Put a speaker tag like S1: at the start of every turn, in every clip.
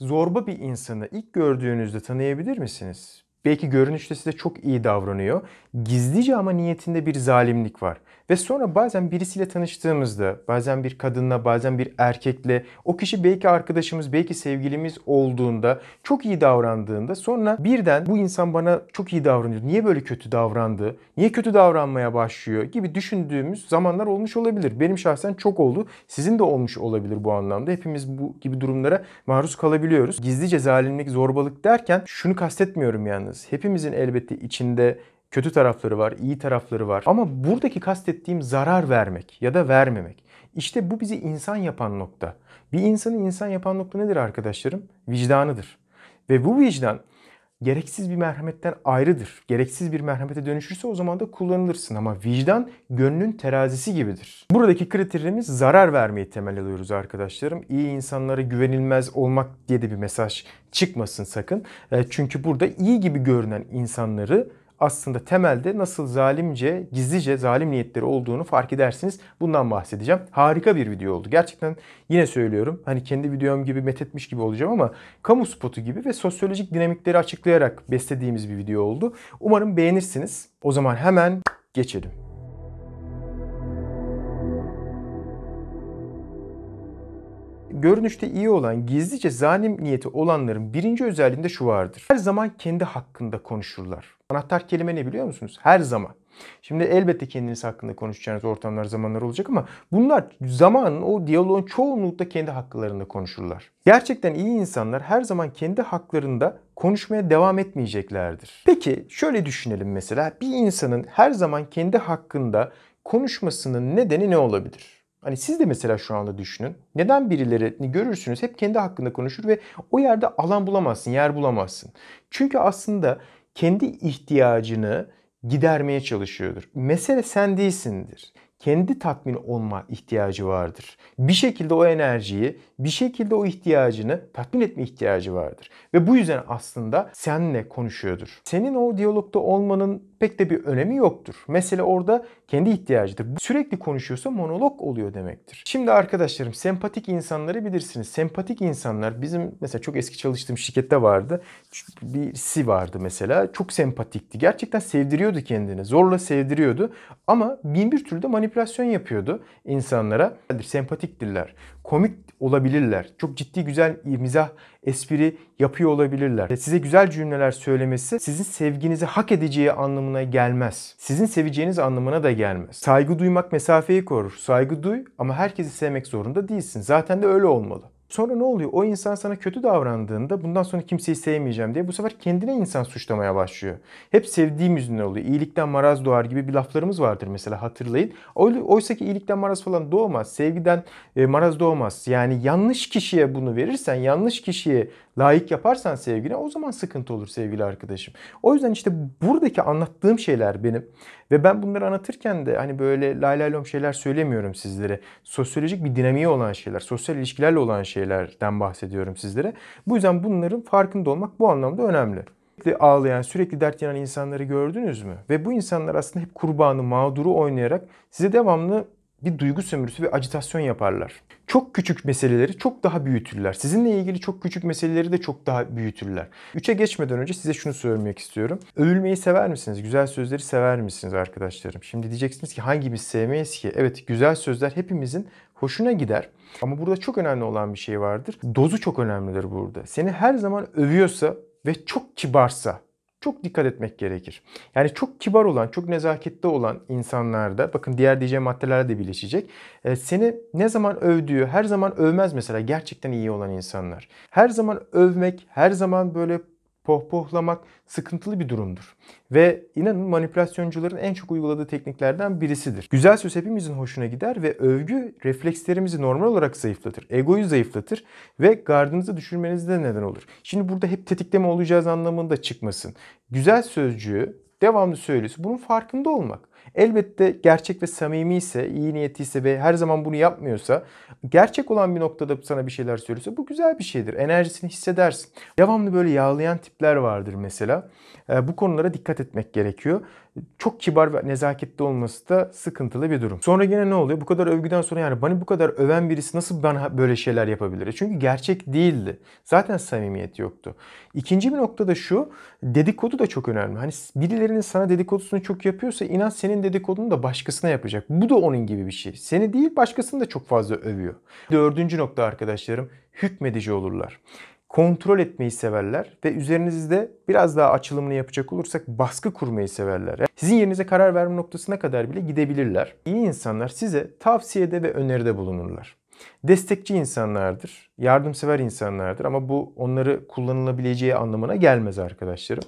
S1: zorba bir insanı ilk gördüğünüzde tanıyabilir misiniz? Belki görünüşte size çok iyi davranıyor. Gizlice ama niyetinde bir zalimlik var. Ve sonra bazen birisiyle tanıştığımızda, bazen bir kadınla, bazen bir erkekle, o kişi belki arkadaşımız, belki sevgilimiz olduğunda, çok iyi davrandığında sonra birden bu insan bana çok iyi davranıyor. Niye böyle kötü davrandı? Niye kötü davranmaya başlıyor? gibi düşündüğümüz zamanlar olmuş olabilir. Benim şahsen çok oldu. Sizin de olmuş olabilir bu anlamda. Hepimiz bu gibi durumlara maruz kalabiliyoruz. Gizlice zalimlik, zorbalık derken şunu kastetmiyorum yalnız bakınız hepimizin elbette içinde kötü tarafları var, iyi tarafları var. Ama buradaki kastettiğim zarar vermek ya da vermemek. İşte bu bizi insan yapan nokta. Bir insanı insan yapan nokta nedir arkadaşlarım? Vicdanıdır. Ve bu vicdan gereksiz bir merhametten ayrıdır. Gereksiz bir merhamete dönüşürse o zaman da kullanılırsın ama vicdan gönlün terazisi gibidir. Buradaki kriterimiz zarar vermeyi temel alıyoruz arkadaşlarım. İyi insanlara güvenilmez olmak diye de bir mesaj çıkmasın sakın. E, çünkü burada iyi gibi görünen insanları aslında temelde nasıl zalimce, gizlice zalim niyetleri olduğunu fark edersiniz. Bundan bahsedeceğim. Harika bir video oldu. Gerçekten yine söylüyorum. Hani kendi videom gibi methetmiş gibi olacağım ama kamu spotu gibi ve sosyolojik dinamikleri açıklayarak beslediğimiz bir video oldu. Umarım beğenirsiniz. O zaman hemen geçelim. Görünüşte iyi olan, gizlice zalim niyeti olanların birinci özelliğinde şu vardır. Her zaman kendi hakkında konuşurlar. Anahtar kelime ne biliyor musunuz? Her zaman. Şimdi elbette kendiniz hakkında konuşacağınız ortamlar, zamanlar olacak ama bunlar zamanın o diyaloğun çoğunlukla kendi haklarında konuşurlar. Gerçekten iyi insanlar her zaman kendi haklarında konuşmaya devam etmeyeceklerdir. Peki şöyle düşünelim mesela bir insanın her zaman kendi hakkında konuşmasının nedeni ne olabilir? Hani siz de mesela şu anda düşünün. Neden birilerini görürsünüz hep kendi hakkında konuşur ve o yerde alan bulamazsın, yer bulamazsın. Çünkü aslında kendi ihtiyacını gidermeye çalışıyordur. Mesele sen değilsindir. Kendi tatmin olma ihtiyacı vardır. Bir şekilde o enerjiyi, bir şekilde o ihtiyacını tatmin etme ihtiyacı vardır. Ve bu yüzden aslında senle konuşuyordur. Senin o diyalogda olmanın pek de bir önemi yoktur. Mesele orada kendi ihtiyacıdır. Sürekli konuşuyorsa monolog oluyor demektir. Şimdi arkadaşlarım sempatik insanları bilirsiniz. Sempatik insanlar bizim mesela çok eski çalıştığım şirkette vardı. Birisi vardı mesela. Çok sempatikti. Gerçekten sevdiriyordu kendini. Zorla sevdiriyordu. Ama bin bir türlü de manipülasyon yapıyordu insanlara. Sempatiktirler. Komik olabilirler. Çok ciddi güzel mizah, espri yapıyor olabilirler. Size güzel cümleler söylemesi sizin sevginizi hak edeceği anlamı anlamına gelmez. Sizin seveceğiniz anlamına da gelmez. Saygı duymak mesafeyi korur. Saygı duy ama herkesi sevmek zorunda değilsin. Zaten de öyle olmalı. Sonra ne oluyor? O insan sana kötü davrandığında bundan sonra kimseyi sevmeyeceğim diye bu sefer kendine insan suçlamaya başlıyor. Hep sevdiğim yüzünden oluyor. İyilikten maraz doğar gibi bir laflarımız vardır mesela hatırlayın. Oysa ki iyilikten maraz falan doğmaz. Sevgiden e, maraz doğmaz. Yani yanlış kişiye bunu verirsen, yanlış kişiye layık yaparsan sevgine o zaman sıkıntı olur sevgili arkadaşım. O yüzden işte buradaki anlattığım şeyler benim ve ben bunları anlatırken de hani böyle lay lay lom şeyler söylemiyorum sizlere. Sosyolojik bir dinamiği olan şeyler, sosyal ilişkilerle olan şeylerden bahsediyorum sizlere. Bu yüzden bunların farkında olmak bu anlamda önemli sürekli ağlayan, sürekli dert yanan insanları gördünüz mü? Ve bu insanlar aslında hep kurbanı, mağduru oynayarak size devamlı bir duygu sömürüsü ve acitasyon yaparlar. Çok küçük meseleleri çok daha büyütürler. Sizinle ilgili çok küçük meseleleri de çok daha büyütürler. Üçe geçmeden önce size şunu söylemek istiyorum. Övülmeyi sever misiniz? Güzel sözleri sever misiniz arkadaşlarım? Şimdi diyeceksiniz ki hangimiz sevmeyiz ki? Evet güzel sözler hepimizin hoşuna gider. Ama burada çok önemli olan bir şey vardır. Dozu çok önemlidir burada. Seni her zaman övüyorsa ve çok kibarsa çok dikkat etmek gerekir. Yani çok kibar olan, çok nezaketli olan insanlarda bakın diğer diyeceğim maddelerle de birleşecek. E, seni ne zaman övdüğü, her zaman övmez mesela gerçekten iyi olan insanlar. Her zaman övmek, her zaman böyle pohpohlamak sıkıntılı bir durumdur. Ve inanın manipülasyoncuların en çok uyguladığı tekniklerden birisidir. Güzel söz hepimizin hoşuna gider ve övgü reflekslerimizi normal olarak zayıflatır. Egoyu zayıflatır ve gardınızı düşürmenize neden olur. Şimdi burada hep tetikleme olacağız anlamında çıkmasın. Güzel sözcüğü devamlı söylüyorsa bunun farkında olmak. Elbette gerçek ve samimi ise, iyi ise ve her zaman bunu yapmıyorsa, gerçek olan bir noktada sana bir şeyler söylüyorsa bu güzel bir şeydir. Enerjisini hissedersin. Devamlı böyle yağlayan tipler vardır mesela. Bu konulara dikkat etmek gerekiyor çok kibar ve nezaketli olması da sıkıntılı bir durum. Sonra yine ne oluyor? Bu kadar övgüden sonra yani bana bu kadar öven birisi nasıl bana böyle şeyler yapabilir? E çünkü gerçek değildi. Zaten samimiyet yoktu. İkinci bir nokta da şu. Dedikodu da çok önemli. Hani birilerinin sana dedikodusunu çok yapıyorsa inan senin dedikodunu da başkasına yapacak. Bu da onun gibi bir şey. Seni değil başkasını da çok fazla övüyor. Dördüncü nokta arkadaşlarım hükmedici olurlar kontrol etmeyi severler ve üzerinizde biraz daha açılımını yapacak olursak baskı kurmayı severler. Yani sizin yerinize karar verme noktasına kadar bile gidebilirler. İyi insanlar size tavsiyede ve öneride bulunurlar. Destekçi insanlardır, yardımsever insanlardır ama bu onları kullanılabileceği anlamına gelmez arkadaşlarım.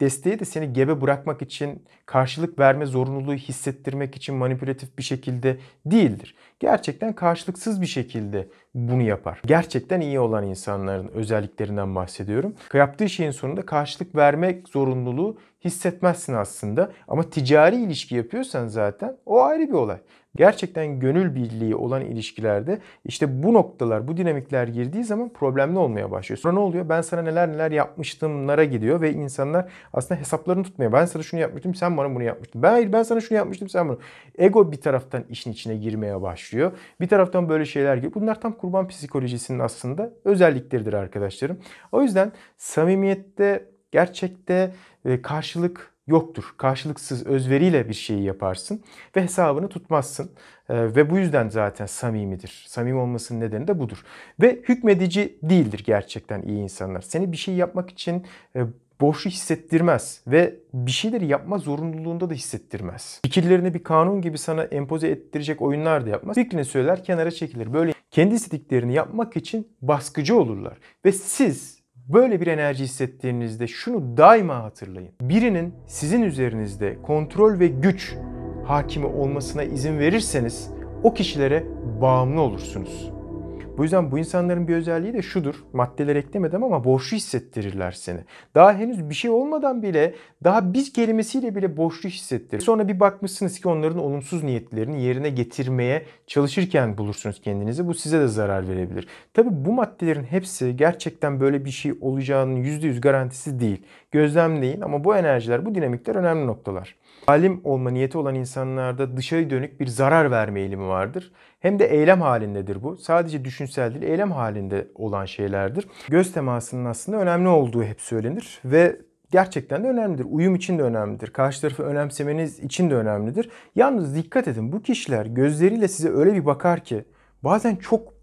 S1: Desteği de seni gebe bırakmak için, karşılık verme zorunluluğu hissettirmek için manipülatif bir şekilde değildir. Gerçekten karşılıksız bir şekilde bunu yapar. Gerçekten iyi olan insanların özelliklerinden bahsediyorum. Yaptığı şeyin sonunda karşılık vermek zorunluluğu hissetmezsin aslında. Ama ticari ilişki yapıyorsan zaten o ayrı bir olay. Gerçekten gönül birliği olan ilişkilerde işte bu noktalar, bu dinamikler girdiği zaman problemli olmaya başlıyor. Sonra ne oluyor? Ben sana neler neler yapmıştımlara gidiyor ve insanlar aslında hesaplarını tutmuyor. Ben sana şunu yapmıştım, sen bana bunu yapmıştın. Ben hayır ben sana şunu yapmıştım, sen bunu. Ego bir taraftan işin içine girmeye başlıyor. Bir taraftan böyle şeyler gibi. Bunlar tam kurban psikolojisinin aslında özellikleridir arkadaşlarım. O yüzden samimiyette, gerçekte e, karşılık yoktur. Karşılıksız özveriyle bir şeyi yaparsın ve hesabını tutmazsın. E, ve bu yüzden zaten samimidir. samim olmasının nedeni de budur. Ve hükmedici değildir gerçekten iyi insanlar. Seni bir şey yapmak için e, borçlu hissettirmez ve bir şeyleri yapma zorunluluğunda da hissettirmez. Fikirlerini bir kanun gibi sana empoze ettirecek oyunlar da yapmaz. Fikrini söyler kenara çekilir. Böyle kendi istediklerini yapmak için baskıcı olurlar. Ve siz böyle bir enerji hissettiğinizde şunu daima hatırlayın. Birinin sizin üzerinizde kontrol ve güç hakimi olmasına izin verirseniz o kişilere bağımlı olursunuz. Bu yüzden bu insanların bir özelliği de şudur. Maddeler eklemedim ama borçlu hissettirirler seni. Daha henüz bir şey olmadan bile daha biz kelimesiyle bile borçlu hissettirir. Sonra bir bakmışsınız ki onların olumsuz niyetlerini yerine getirmeye çalışırken bulursunuz kendinizi. Bu size de zarar verebilir. Tabi bu maddelerin hepsi gerçekten böyle bir şey olacağının %100 garantisi değil. Gözlemleyin ama bu enerjiler, bu dinamikler önemli noktalar. Alim olma niyeti olan insanlarda dışarı dönük bir zarar verme eğilimi vardır hem de eylem halindedir bu. Sadece düşünsel değil, eylem halinde olan şeylerdir. Göz temasının aslında önemli olduğu hep söylenir ve gerçekten de önemlidir. Uyum için de önemlidir. Karşı tarafı önemsemeniz için de önemlidir. Yalnız dikkat edin bu kişiler gözleriyle size öyle bir bakar ki bazen çok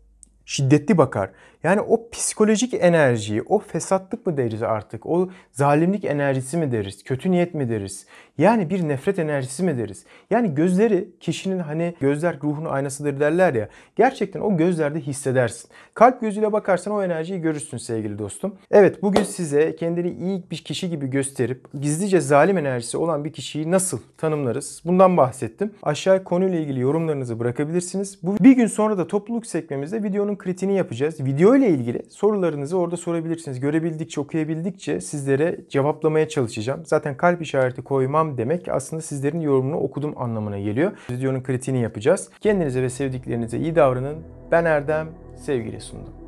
S1: şiddetli bakar. Yani o psikolojik enerjiyi, o fesatlık mı deriz artık, o zalimlik enerjisi mi deriz, kötü niyet mi deriz, yani bir nefret enerjisi mi deriz? Yani gözleri kişinin hani gözler ruhun aynasıdır derler ya, gerçekten o gözlerde hissedersin. Kalp gözüyle bakarsan o enerjiyi görürsün sevgili dostum. Evet bugün size kendini iyi bir kişi gibi gösterip gizlice zalim enerjisi olan bir kişiyi nasıl tanımlarız? Bundan bahsettim. Aşağıya konuyla ilgili yorumlarınızı bırakabilirsiniz. Bu bir gün sonra da topluluk sekmemizde videonun kritini yapacağız. Video Konuyla ilgili sorularınızı orada sorabilirsiniz. Görebildikçe, okuyabildikçe sizlere cevaplamaya çalışacağım. Zaten kalp işareti koymam demek aslında sizlerin yorumunu okudum anlamına geliyor. Videonun kritiğini yapacağız. Kendinize ve sevdiklerinize iyi davranın. Ben Erdem, sevgiyle sundum.